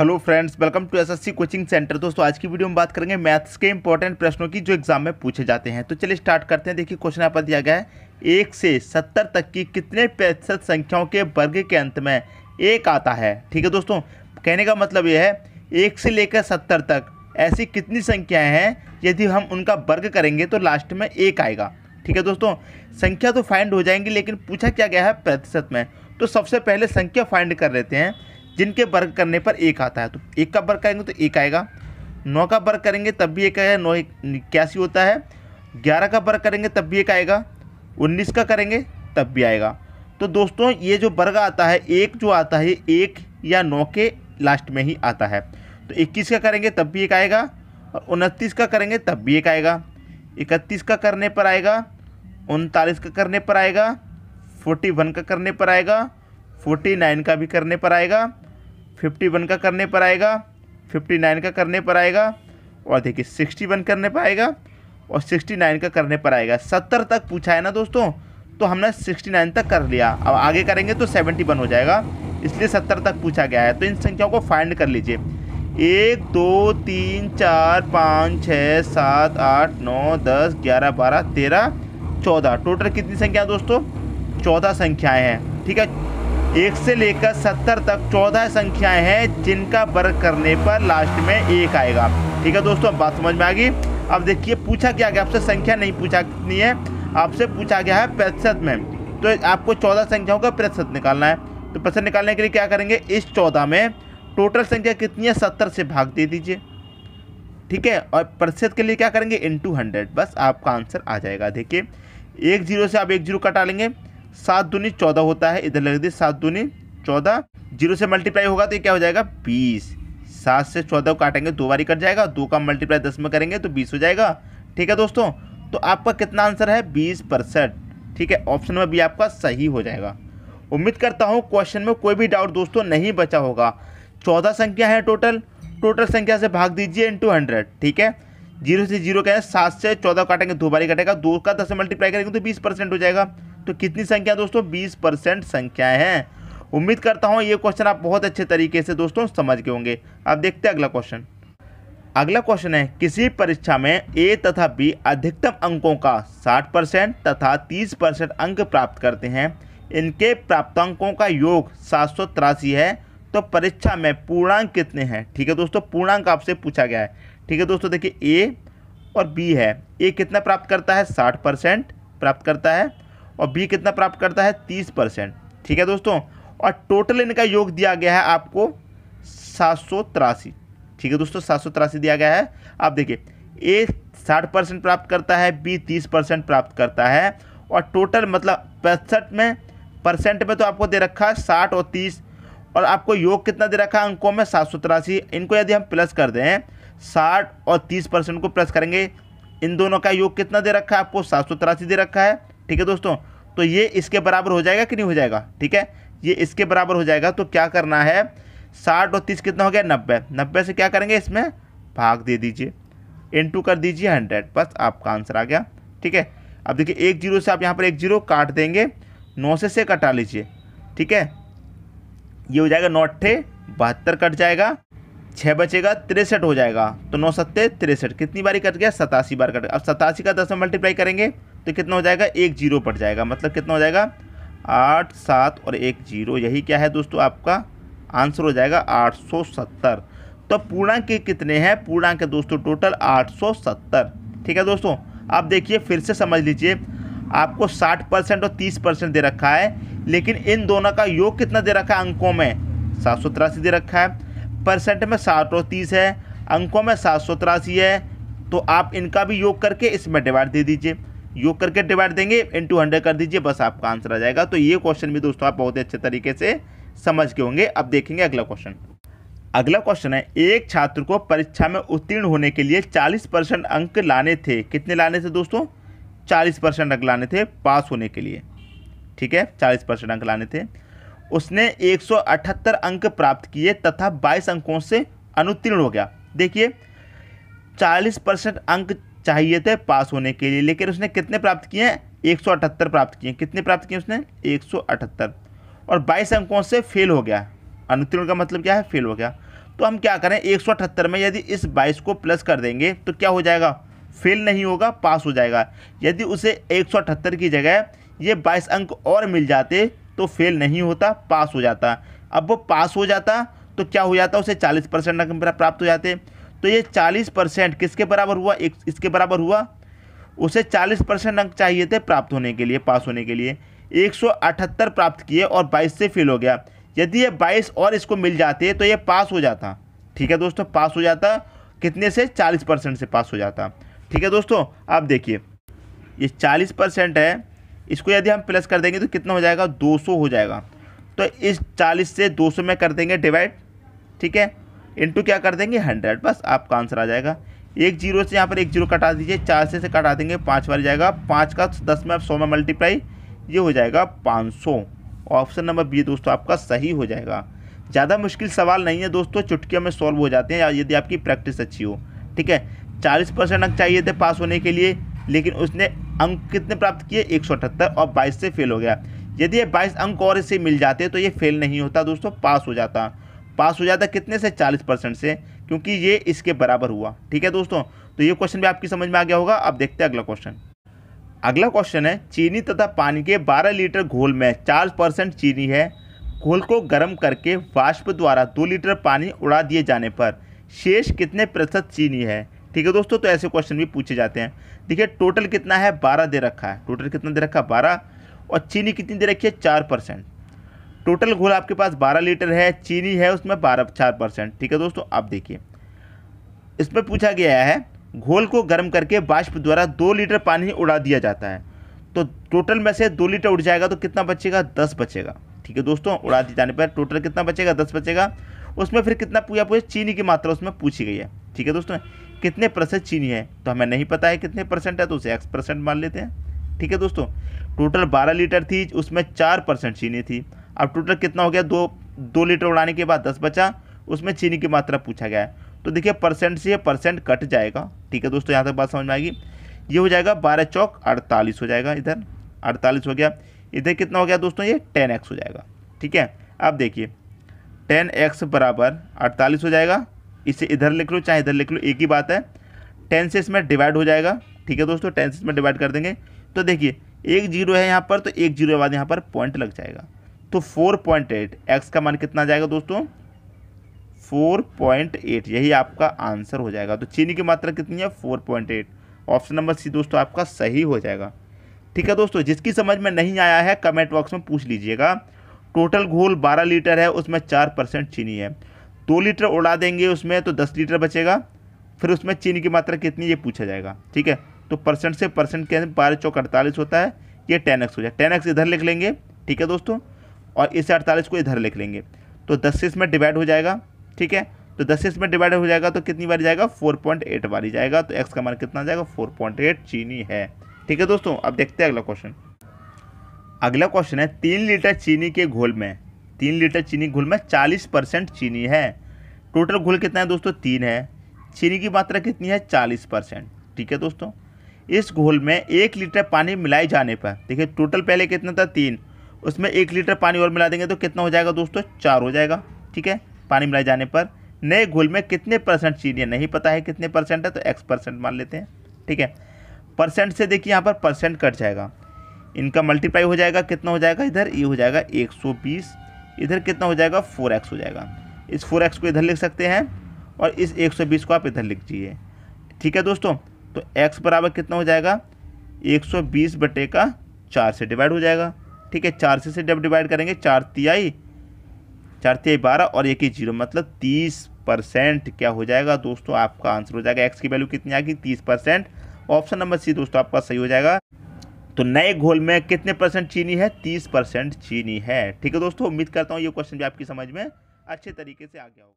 hello friends welcome to SSC coaching centre दोस्तों आज की वीडियो में बात करेंगे मैथ्स के इंपॉर्टेंट प्रश्नों की जो एग्जाम में पूछे जाते हैं तो चलिए स्टार्ट करते हैं देखिए क्वेश्चन यहाँ पर दिया गया है एक से सत्तर तक की कितने प्रतिशत संख्याओं के वर्ग के अंत में एक आता है ठीक है दोस्तों कहने का मतलब यह है एक से लेकर सत्तर तक ऐसी कितनी संख्याएँ हैं यदि हम उनका वर्ग करेंगे तो लास्ट में एक आएगा ठीक है दोस्तों संख्या तो फाइंड हो जाएंगी लेकिन पूछा क्या गया है प्रतिशत में तो सबसे पहले संख्या फाइंड कर लेते हैं जिनके वर्ग करने पर एक आता है तो एक का वर्ग करेंगे तो एक आएगा नौ का वर्ग करेंगे तब भी एक आएगा नौ इक्यासी होता है ग्यारह का वर्ग करेंगे तब भी एक आएगा उन्नीस का करेंगे तब भी आएगा तो दोस्तों ये जो वर्ग आता है एक जो आता है एक या नौ के लास्ट में ही आता है तो इक्कीस का करेंगे तब भी एक आएगा और उनतीस का करेंगे तब भी एक आएगा इकतीस का करने पर आएगा उनतालीस का करने पर आएगा फोर्टी वन का करने पर आएगा फोर्टी नाइन का भी करने पर आएगा फिफ्टी वन का करने पर आएगा फिफ्टी नाइन का करने पर आएगा और देखिए सिक्सटी वन करने पर आएगा और सिक्सटी नाइन का करने पर आएगा सत्तर तक पूछा है ना दोस्तों तो हमने सिक्सटी नाइन तक कर लिया अब आगे करेंगे तो सेवेंटी वन हो जाएगा इसलिए सत्तर तक पूछा गया है तो इन संख्याओं को फाइंड कर लीजिए एक दो तीन चार पाँच छः सात आठ नौ दस ग्यारह बारह तेरह चौदह टोटल कितनी संख्या दोस्तों चौदह संख्याएँ हैं ठीक है एक से लेकर सत्तर तक चौदह संख्याएं हैं जिनका वर्ग करने पर लास्ट में एक आएगा ठीक है दोस्तों अब बात समझ में आ गई अब देखिए पूछा क्या गया आपसे संख्या नहीं पूछा कितनी है आपसे पूछा गया है प्रतिशत में तो आपको चौदह संख्याओं का प्रतिशत निकालना है तो प्रतिशत निकालने के लिए क्या करेंगे इस चौदह में टोटल संख्या कितनी है सत्तर से भाग दे दीजिए ठीक है और प्रतिशत के लिए क्या करेंगे इन टू हंड्रेड बस आपका आंसर आ जाएगा देखिए एक जीरो से आप एक जीरो कटा लेंगे सात दूनी चौदह होता है इधर लिख दी सात दूनी चौदह जीरो से मल्टीप्लाई होगा तो ये क्या हो जाएगा बीस सात से चौदह काटेंगे दो बारी कट जाएगा दो का मल्टीप्लाई दस में करेंगे तो बीस हो जाएगा ठीक है दोस्तों तो आपका कितना आंसर है बीस परसेंट ठीक है ऑप्शन में भी आपका सही हो जाएगा उम्मीद करता हूँ क्वेश्चन में कोई भी डाउट दोस्तों नहीं बचा होगा चौदह संख्या है टोटल टोटल संख्या से भाग दीजिए इंटू हंड्रेड ठीक है जीरो से जीरो कहें सात से चौदह काटेंगे दो बारी कटेगा दो का दस से मल्टीप्लाई करेंगे तो बीस परसेंट हो जाएगा तो कितनी संख्या दोस्तों बीस परसेंट संख्याएँ हैं उम्मीद करता हूँ ये क्वेश्चन आप बहुत अच्छे तरीके से दोस्तों समझ गए होंगे अब देखते हैं अगला क्वेश्चन अगला क्वेश्चन है किसी परीक्षा में ए तथा बी अधिकतम अंकों का 60 परसेंट तथा 30 परसेंट अंक प्राप्त करते हैं इनके प्राप्तांकों का योग सात है तो परीक्षा में पूर्णांक कितने हैं ठीक है दोस्तों पूर्णांक आपसे पूछा गया है ठीक है दोस्तों देखिए ए और बी है ए कितना प्राप्त करता है 60 परसेंट प्राप्त करता है और बी कितना प्राप्त करता है तीस परसेंट ठीक है दोस्तों और टोटल इनका योग दिया गया है आपको सात सौ तिरासी ठीक है दोस्तों सात सौ तिरासी दिया गया है आप देखिए ए साठ परसेंट प्राप्त करता है बी तीस परसेंट प्राप्त करता है और टोटल मतलब पैंसठ में परसेंट में तो आपको दे रखा है साठ और तीस और आपको योग कितना दे रखा है अंकों में सात सौ तिरासी इनको यदि हम प्लस कर दें साठ और तीस परसेंट को प्लस करेंगे इन दोनों का योग कितना दे रखा है आपको सात सौ तिरासी दे रखा है ठीक है दोस्तों तो ये इसके बराबर हो जाएगा कि नहीं हो जाएगा ठीक है ये इसके बराबर हो जाएगा तो क्या करना है साठ और तीस कितना हो गया नब्बे नब्बे से क्या करेंगे इसमें भाग दे दीजिए इनटू कर दीजिए हंड्रेड बस आपका आंसर आ गया ठीक है अब देखिए एक जीरो से आप यहाँ पर एक जीरो काट देंगे नौ से से कटा लीजिए ठीक है ये हो जाएगा नौ अट्ठे बहत्तर कट जाएगा छः बचेगा तिरसठ हो जाएगा तो नौ सत्ते तिरसठ कितनी बारी कट गया सतासी बार कट गया अब सतासी का दस में मल्टीप्लाई करेंगे तो कितना हो जाएगा एक जीरो पड़ जाएगा मतलब कितना हो जाएगा आठ सात और एक जीरो यही क्या है दोस्तों आपका आंसर हो जाएगा आठ सौ सत्तर तो पूर्णांक के कितने हैं पूर्णांक के दोस्तों टोटल आठ सौ सत्तर ठीक है दोस्तों आप देखिए फिर से समझ लीजिए आपको साठ परसेंट और तीस परसेंट दे रखा है लेकिन इन दोनों का योग कितना दे रखा है अंकों में सात सौ तिरासी दे रखा है परसेंट में साठ और तीस है अंकों में सात सौ तिरासी है तो आप इनका भी योग करके इसमें डिवाइड दे दीजिए योग करके डिवाइड देंगे इन टू हंड्रेड कर दीजिए बस आपका आंसर आ जाएगा तो ये क्वेश्चन भी दोस्तों आप बहुत ही अच्छे तरीके से समझ के होंगे अब देखेंगे अगला क्वेश्चन अगला क्वेश्चन है एक छात्र को परीक्षा में उत्तीर्ण होने के लिए 40 परसेंट अंक लाने थे कितने लाने थे दोस्तों 40 परसेंट अंक लाने थे पास होने के लिए ठीक है 40 परसेंट अंक लाने थे उसने 178 अंक प्राप्त किए तथा 22 अंकों से अनुत्तीर्ण हो गया देखिए 40 परसेंट अंक चाहिए थे पास होने के लिए लेकिन उसने कितने प्राप्त किए हैं एक प्राप्त किए कितने प्राप्त किए उसने एक और बाईस अंकों से फेल हो गया अनुत्तीर्ण का मतलब क्या है फेल हो गया तो हम क्या करें एक में यदि इस बाईस को प्लस कर देंगे तो क्या हो जाएगा फेल नहीं होगा पास हो जाएगा यदि उसे एक की जगह ये बाईस अंक और मिल जाते तो फेल नहीं होता पास हो जाता अब वो पास हो जाता तो क्या हो जाता उसे चालीस परसेंट अंक प्राप्त हो जाते तो ये चालीस परसेंट किसके बराबर हुआ एक इसके बराबर हुआ उसे चालीस परसेंट अंक चाहिए थे प्राप्त होने के लिए पास होने के लिए एक सौ अठहत्तर प्राप्त किए और बाईस से फेल हो गया यदि ये बाईस और इसको मिल जाते तो ये पास हो जाता ठीक है दोस्तों पास हो जाता कितने से चालीस परसेंट से पास हो जाता ठीक है दोस्तों आप देखिए ये चालीस परसेंट है इसको यदि हम प्लस कर देंगे तो कितना हो जाएगा दो सौ हो जाएगा तो इस चालीस से दो सौ में कर देंगे डिवाइड ठीक है इंटू क्या कर देंगे हंड्रेड बस आपका आंसर आ जाएगा एक जीरो से यहाँ पर एक जीरो कटा दीजिए चार से से कटा देंगे पाँच बार जाएगा पाँच का दस में आप सौ में मल्टीप्लाई ये हो जाएगा पाँच सौ ऑप्शन नंबर बी दोस्तों आपका सही हो जाएगा ज़्यादा मुश्किल सवाल नहीं है दोस्तों चुटकियों में सॉल्व हो जाते हैं यदि आपकी प्रैक्टिस अच्छी हो ठीक है चालीस परसेंट अंक चाहिए थे पास होने के लिए लेकिन उसने अंक कितने प्राप्त किए एक सौ अठहत्तर और बाईस से फेल हो गया यदि ये बाईस अंक और इसे मिल जाते तो ये फेल नहीं होता दोस्तों पास हो जाता पास हो जाता है कितने से चालीस परसेंट से क्योंकि ये इसके बराबर हुआ ठीक है दोस्तों तो ये क्वेश्चन भी आपकी समझ में आ गया होगा अब देखते हैं अगला क्वेश्चन अगला क्वेश्चन है चीनी तथा पानी के 12 लीटर घोल में चार परसेंट चीनी है घोल को गर्म करके वाष्प द्वारा दो लीटर पानी उड़ा दिए जाने पर शेष कितने प्रतिशत चीनी है ठीक है दोस्तों तो ऐसे क्वेश्चन भी पूछे जाते हैं देखिए टोटल कितना है बारह दे रखा है टोटल कितना दे रखा है बारह और चीनी कितनी दे रखी है चार परसेंट टोटल घोल आपके पास 12 लीटर है चीनी है उसमें बारह चार परसेंट ठीक है दोस्तों आप देखिए इसमें पूछा गया है घोल को गर्म करके बाष्प द्वारा दो लीटर पानी उड़ा दिया जाता है तो टोटल में से दो लीटर उड़ जाएगा तो कितना बचेगा दस बचेगा ठीक है दोस्तों उड़ा दिए जाने पर टोटल कितना बचेगा दस बचेगा उसमें फिर कितना पूछा पूछा चीनी की मात्रा उसमें पूछी गई है ठीक है दोस्तों कितने परसेंट चीनी है तो हमें नहीं पता है कितने परसेंट है तो उसे एक्स परसेंट मान लेते हैं ठीक है दोस्तों टोटल बारह लीटर थी उसमें चार परसेंट चीनी थी अब टोटल कितना हो गया दो दो लीटर उड़ाने के बाद दस बचा उसमें चीनी की मात्रा पूछा गया है तो देखिए परसेंट से परसेंट कट जाएगा ठीक है दोस्तों यहाँ तक बात समझ में आएगी ये हो जाएगा बारह चौक अड़तालीस हो जाएगा इधर अड़तालीस हो गया इधर कितना हो गया दोस्तों ये टेन एक्स हो जाएगा ठीक है अब देखिए टेन एक्स बराबर अड़तालीस हो जाएगा इसे इधर लिख लो चाहे इधर लिख लो एक ही बात है टेन से इसमें डिवाइड हो जाएगा ठीक है दोस्तों टेन से इसमें डिवाइड कर देंगे तो देखिए एक जीरो है यहाँ पर तो एक जीरो के बाद यहाँ पर पॉइंट लग जाएगा तो 4.8 एक्स का मान कितना जाएगा दोस्तों 4.8 यही आपका आंसर हो जाएगा तो चीनी की मात्रा कितनी है 4.8 ऑप्शन नंबर सी दोस्तों आपका सही हो जाएगा ठीक है दोस्तों जिसकी समझ में नहीं आया है कमेंट बॉक्स में पूछ लीजिएगा टोटल घोल 12 लीटर है उसमें चार परसेंट चीनी है दो लीटर उड़ा देंगे उसमें तो दस लीटर बचेगा फिर उसमें चीनी की मात्रा कितनी ये पूछा जाएगा ठीक है तो परसेंट से परसेंट के अंदर बारह चौक अड़तालीस होता है ये टेन एक्स हो जाए टेन एक्स इधर लिख लेंगे ठीक है दोस्तों और इसे अड़तालीस को इधर लिख लेंगे तो दस से इसमें डिवाइड हो जाएगा ठीक है तो दस से इसमें डिवाइड हो जाएगा तो कितनी बार जाएगा फोर पॉइंट एट ही जाएगा तो एक्स का मान कितना जाएगा फोर पॉइंट एट चीनी है ठीक है दोस्तों अब देखते हैं अगला क्वेश्चन अगला क्वेश्चन है तीन लीटर चीनी के घोल में तीन लीटर चीनी घोल में चालीस परसेंट चीनी है टोटल घोल कितना है दोस्तों तीन है चीनी की मात्रा कितनी है चालीस परसेंट ठीक है दोस्तों इस घोल में एक लीटर पानी मिलाए जाने पर देखिए टोटल पहले कितना था तीन उसमें एक लीटर पानी और मिला देंगे तो कितना हो जाएगा दोस्तों चार हो जाएगा ठीक है पानी मिलाए जाने पर नए घोल में कितने परसेंट चीनी है नहीं पता है कितने परसेंट है तो एक्स परसेंट मान लेते हैं ठीक है परसेंट से देखिए यहाँ पर परसेंट कट जाएगा इनका मल्टीप्लाई हो जाएगा कितना हो जाएगा इधर ये हो जाएगा एक इधर कितना हो जाएगा फोर हो जाएगा इस फोर को इधर लिख सकते हैं और इस एक को आप इधर लिख दीजिए ठीक है दोस्तों तो एक्स बराबर कितना हो जाएगा 120 बटे का चार से डिवाइड हो जाएगा ठीक है चार से जब डिवाइड करेंगे चार तिहाई चार तिहाई बारह और एक ही जीरो मतलब तीस परसेंट क्या हो जाएगा दोस्तों आपका आंसर हो जाएगा एक्स की वैल्यू कितनी आएगी तीस परसेंट ऑप्शन नंबर सी दोस्तों आपका सही हो जाएगा तो नए घोल में कितने परसेंट चीनी है तीस परसेंट चीनी है ठीक है दोस्तों उम्मीद करता हूँ ये क्वेश्चन भी आपकी समझ में अच्छे तरीके से आ गया होगा